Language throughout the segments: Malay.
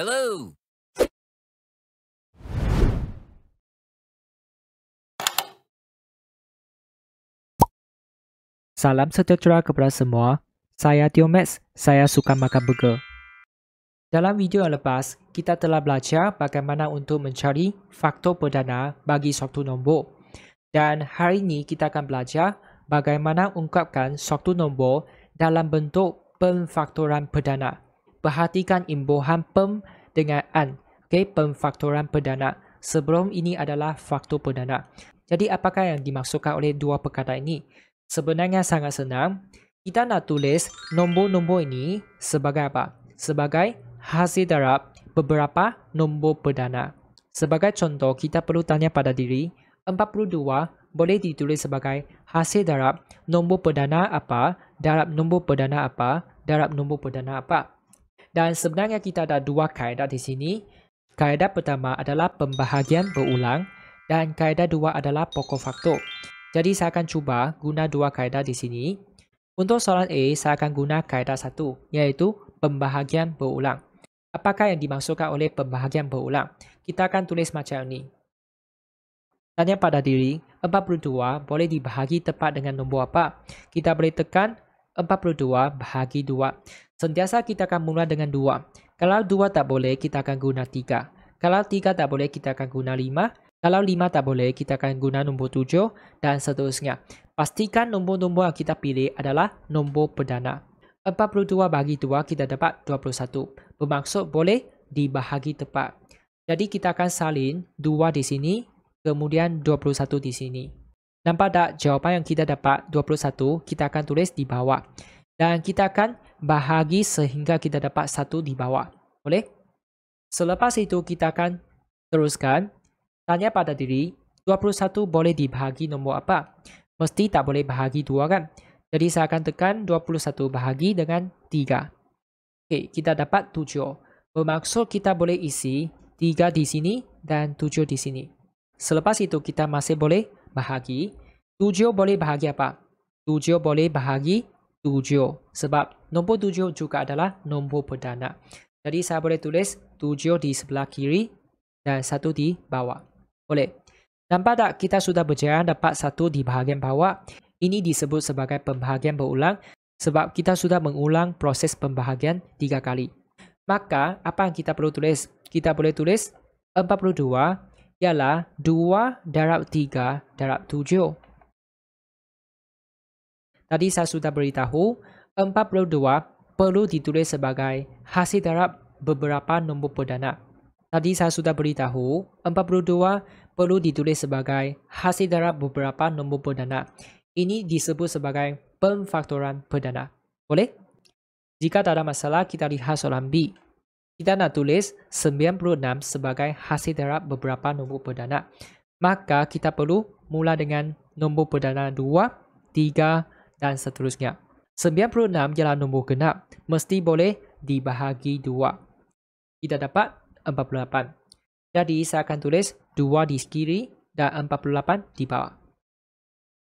Hello. Salam sejahtera kepada semua. Saya Tio Max. Saya suka makan burger. Dalam video yang lepas, kita telah belajar bagaimana untuk mencari faktor perdana bagi suatu nombor. Dan hari ini kita akan belajar bagaimana ungkapkan suatu nombor dalam bentuk pemfaktoran perdana perhatikan imbuhan PEM dengan AN. Okay, pemfaktoran perdana. Sebelum ini adalah faktor perdana. Jadi apakah yang dimaksudkan oleh dua perkataan ini? Sebenarnya sangat senang. Kita nak tulis nombor-nombor ini sebagai apa? Sebagai hasil darab beberapa nombor perdana. Sebagai contoh, kita perlu tanya pada diri. 42 boleh ditulis sebagai hasil darab nombor perdana apa, darab nombor perdana apa, darab nombor perdana apa. Dan sebenarnya kita ada dua kaedah di sini. Kaedah pertama adalah pembahagian berulang dan kaedah dua adalah pokok faktor. Jadi saya akan cuba guna dua kaedah di sini. Untuk soalan A, saya akan guna kaedah satu, yaitu pembahagian berulang. Apakah yang dimaksudkan oleh pembahagian berulang? Kita akan tulis macam ini. Tanya pada diri, 42 boleh dibahagi tepat dengan nombor apa? Kita boleh tekan 42 bahagi 2 sentiasa kita akan mula dengan dua. Kalau dua tak boleh, kita akan guna tiga. Kalau tiga tak boleh, kita akan guna lima. Kalau lima tak boleh, kita akan guna nombor tujuh dan seterusnya. Pastikan nombor-nombor yang kita pilih adalah nombor perdana. 42 bagi 2 kita dapat 21. Bermaksud boleh dibahagi tepat. Jadi kita akan salin 2 di sini, kemudian 21 di sini. Nampak tak jawapan yang kita dapat 21 kita akan tulis di bawah dan kita akan bahagi sehingga kita dapat satu di bawah. Boleh? Selepas itu kita akan teruskan. Tanya pada diri, 21 boleh dibahagi nombor apa? Mesti tak boleh bahagi dua kan? Jadi saya akan tekan 21 bahagi dengan 3. Okay kita dapat 7. Bermaksud kita boleh isi 3 di sini dan 7 di sini. Selepas itu kita masih boleh bahagi. 7 boleh bahagi apa? 7 boleh bahagi tujuh. Sebab nombor tujuh juga adalah nombor perdana. Jadi saya boleh tulis tujuh di sebelah kiri dan satu di bawah. Boleh. Nampak tak kita sudah berjaya dapat satu di bahagian bawah? Ini disebut sebagai pembahagian berulang sebab kita sudah mengulang proses pembahagian tiga kali. Maka apa yang kita perlu tulis? Kita boleh tulis 42 ialah 2 darab 3 darab 7. Tadi saya sudah beritahu 42 perlu ditulis sebagai hasil darab beberapa nombor perdana. Tadi saya sudah beritahu 42 perlu ditulis sebagai hasil darab beberapa nombor perdana. Ini disebut sebagai pemfaktoran perdana. Boleh? Jika tak ada masalah, kita lihat soalan B. Kita nak tulis 96 sebagai hasil darab beberapa nombor perdana. Maka kita perlu mula dengan nombor perdana 2, 3, dan seterusnya. 96 jalan nombor genap. Mesti boleh dibahagi 2. Kita dapat 48. Jadi saya akan tulis 2 di kiri dan 48 di bawah.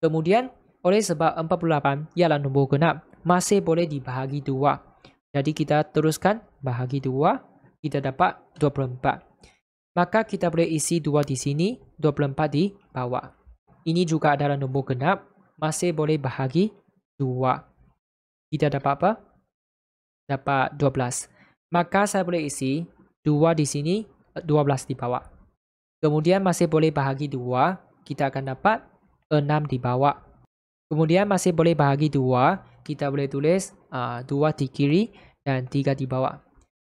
Kemudian, oleh sebab 48 jalan nombor genap, masih boleh dibahagi 2. Jadi kita teruskan bahagi 2, kita dapat 24. Maka kita boleh isi 2 di sini, 24 di bawah. Ini juga adalah nombor genap, masih boleh bahagi 2. Dua, Kita dapat apa? Dapat dua belas. Maka saya boleh isi dua di sini, eh, dua belas di bawah. Kemudian masih boleh bahagi dua, kita akan dapat enam di bawah. Kemudian masih boleh bahagi dua, kita boleh tulis uh, ah, 2 di kiri dan tiga di bawah.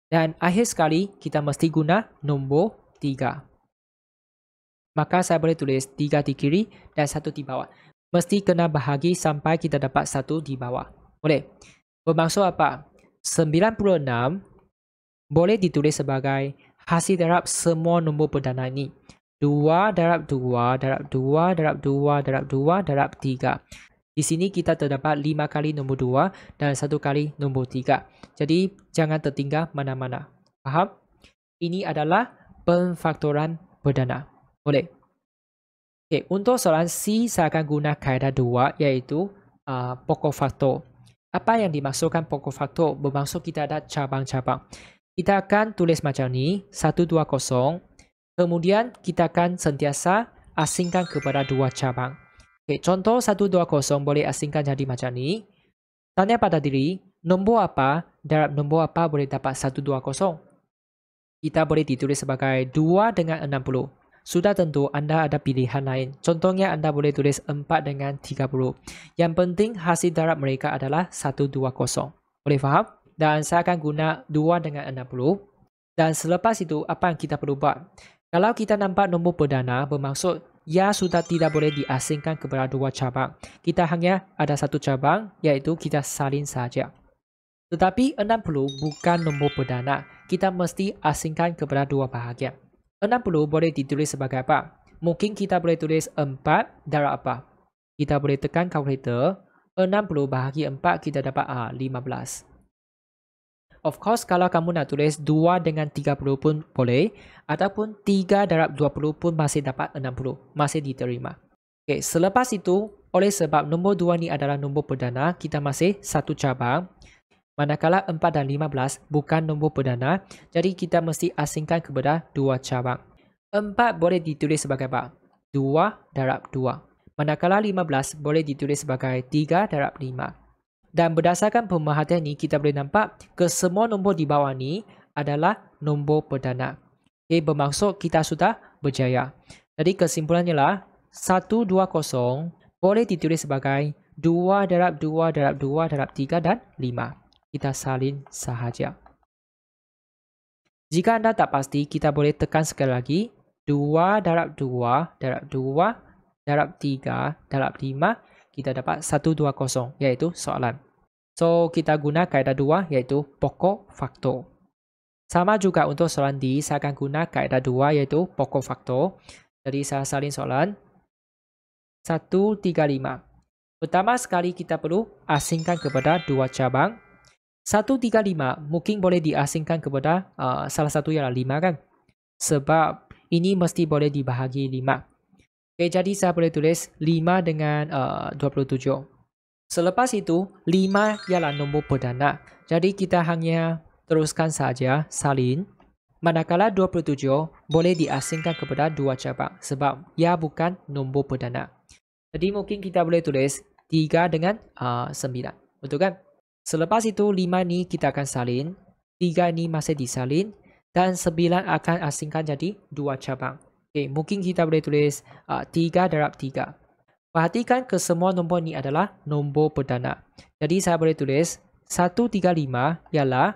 Dan akhir sekali, kita mesti guna nombor tiga. Maka saya boleh tulis tiga di kiri dan satu di bawah mesti kena bahagi sampai kita dapat satu di bawah. Boleh. Bermaksud apa? 96 boleh ditulis sebagai hasil darab semua nombor perdana ini. 2 darab 2 darab 2 darab 2 darab 2 darab 3. Di sini kita terdapat 5 kali nombor 2 dan 1 kali nombor 3. Jadi jangan tertinggal mana-mana. Faham? Ini adalah pemfaktoran perdana. Boleh. Okay, untuk soalan C, saya akan guna kaedah dua, iaitu uh, pokok faktor. Apa yang dimaksudkan pokok faktor bermaksud kita ada cabang-cabang. Kita akan tulis macam ni, 1, 2, 0. Kemudian kita akan sentiasa asingkan kepada dua cabang. Okay, contoh 1, 2, 0 boleh asingkan jadi macam ni. Tanya pada diri, nombor apa darab nombor apa boleh dapat 1, 2, 0. Kita boleh ditulis sebagai 2 dengan 60 sudah tentu anda ada pilihan lain. Contohnya anda boleh tulis 4 dengan 30. Yang penting hasil darab mereka adalah 120. Boleh faham? Dan saya akan guna 2 dengan 60. Dan selepas itu apa yang kita perlu buat? Kalau kita nampak nombor perdana bermaksud ia sudah tidak boleh diasingkan kepada dua cabang. Kita hanya ada satu cabang iaitu kita salin saja. Tetapi 60 bukan nombor perdana. Kita mesti asingkan kepada dua bahagian. Enam puluh boleh ditulis sebagai apa? Mungkin kita boleh tulis empat darab apa? Kita boleh tekan kalkulator. puluh bahagi empat kita dapat a ah, lima belas. Of course, kalau kamu nak tulis dua dengan tiga puluh pun boleh. Ataupun tiga darab dua puluh pun masih dapat enam puluh, Masih diterima. Okay, selepas itu, oleh sebab nombor dua ni adalah nombor perdana, kita masih satu cabang. Manakala 4 dan 15 bukan nombor perdana, jadi kita mesti asingkan kepada dua cabang. 4 boleh ditulis sebagai apa? 2 darab 2. Manakala 15 boleh ditulis sebagai 3 darab 5. Dan berdasarkan pemerhatian ini, kita boleh nampak kesemua nombor di bawah ini adalah nombor perdana. Okay, bermaksud kita sudah berjaya. Jadi kesimpulannya lah, 120 boleh ditulis sebagai 2 darab 2 darab 2 darab 3 dan 5 kita salin sahaja. Jika anda tak pasti, kita boleh tekan sekali lagi. 2 darab 2 darab 2 darab 3 darab 5. Kita dapat 120 iaitu soalan. So, kita guna kaedah 2 iaitu pokok faktor. Sama juga untuk soalan D, saya akan guna kaedah 2 iaitu pokok faktor. Jadi, saya salin soalan. 135. Pertama sekali kita perlu asingkan kepada dua cabang. 135 mungkin boleh diasingkan kepada uh, salah satu ialah lima kan. Sebab ini mesti boleh dibahagi lima. Okay, jadi saya boleh tulis lima dengan uh, dua puluh tujuh. Selepas itu, lima ialah nombor perdana. Jadi kita hanya teruskan saja salin. Manakala dua puluh tujuh boleh diasingkan kepada dua cabang. Sebab ia bukan nombor perdana. Jadi mungkin kita boleh tulis tiga dengan uh, Betul kan? Selepas itu 5 ni kita akan salin, 3 ni masih disalin dan 9 akan asingkan jadi 2 cabang. Okay, mungkin kita boleh tulis uh, ah, 3 darab 3. Perhatikan ke semua nombor ni adalah nombor perdana. Jadi saya boleh tulis 135 ialah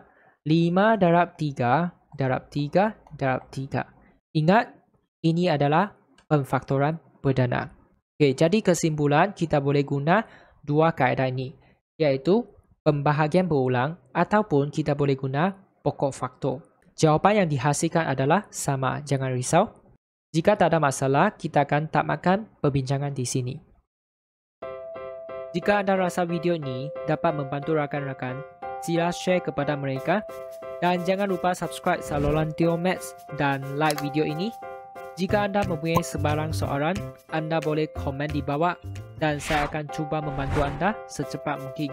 5 darab 3 darab 3 darab 3. Ingat ini adalah pemfaktoran perdana. Okay, jadi kesimpulan kita boleh guna dua kaedah ini iaitu pembahagian berulang ataupun kita boleh guna pokok faktor. Jawapan yang dihasilkan adalah sama, jangan risau. Jika tak ada masalah, kita akan tamatkan perbincangan di sini. Jika anda rasa video ini dapat membantu rakan-rakan, sila share kepada mereka dan jangan lupa subscribe saluran Theomats dan like video ini. Jika anda mempunyai sebarang soalan, anda boleh komen di bawah dan saya akan cuba membantu anda secepat mungkin.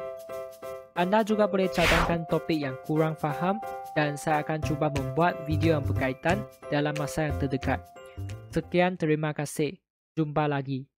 Anda juga boleh cadangkan topik yang kurang faham dan saya akan cuba membuat video yang berkaitan dalam masa yang terdekat. Sekian terima kasih. Jumpa lagi.